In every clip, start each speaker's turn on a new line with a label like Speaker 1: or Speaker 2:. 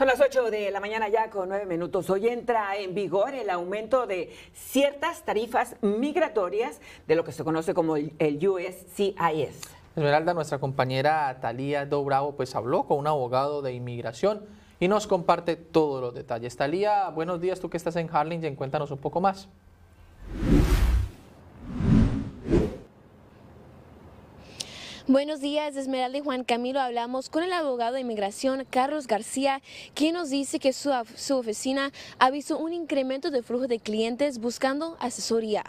Speaker 1: Son las 8 de la mañana ya con 9 minutos. Hoy entra en vigor el aumento de ciertas tarifas migratorias de lo que se conoce como el USCIS.
Speaker 2: Esmeralda, nuestra compañera Talía Dobravo, pues habló con un abogado de inmigración y nos comparte todos los detalles. Talía, buenos días, tú que estás en Harlingen, cuéntanos un poco más.
Speaker 1: Buenos días, Esmeralda y Juan Camilo. Hablamos con el abogado de inmigración Carlos García, quien nos dice que su, su oficina ha visto un incremento de flujo de clientes buscando asesoría.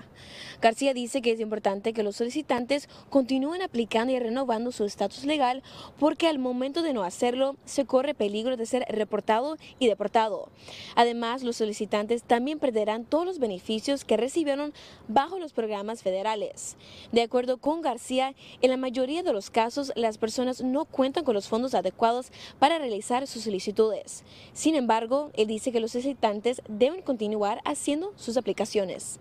Speaker 1: García dice que es importante que los solicitantes continúen aplicando y renovando su estatus legal porque al momento de no hacerlo se corre peligro de ser reportado y deportado. Además, los solicitantes también perderán todos los beneficios que recibieron bajo los programas federales. De acuerdo con García, en la mayoría de los casos, las personas no cuentan con los fondos adecuados para realizar sus solicitudes. Sin embargo, él dice que los solicitantes deben continuar haciendo sus aplicaciones.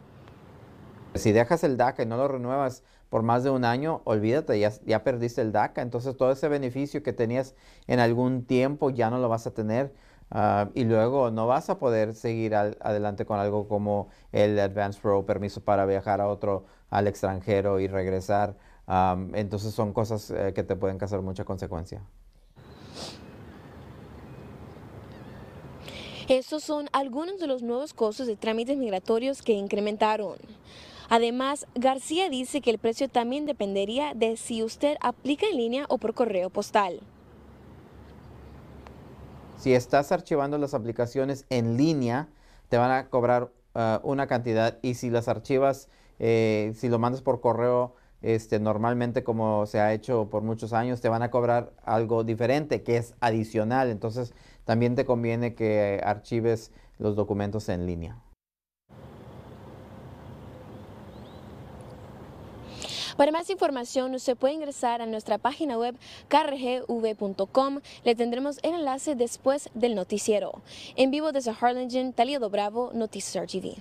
Speaker 3: Si dejas el DACA y no lo renuevas por más de un año, olvídate, ya, ya perdiste el DACA. Entonces todo ese beneficio que tenías en algún tiempo ya no lo vas a tener. Ah, y luego no vas a poder seguir adelante con algo como el Advance Pro, permiso para viajar a otro, al extranjero y regresar entonces son cosas eh, que te pueden causar mucha consecuencia.
Speaker 1: Estos son algunos de los nuevos costos de trámites migratorios que incrementaron. Además, García dice que el precio también dependería de si usted aplica en línea o por correo postal.
Speaker 3: Si estás archivando las aplicaciones en línea, te van a cobrar eh, una cantidad y si las archivas, eh, si lo mandas por correo, este, normalmente como se ha hecho por muchos años, te van a cobrar algo diferente, que es adicional. Entonces, también te conviene que archives los documentos en línea.
Speaker 1: Para más información, usted puede ingresar a nuestra página web krgv.com. Le tendremos el enlace después del noticiero. En vivo desde Harlingen, Talia Dobravo, Noticias RGV.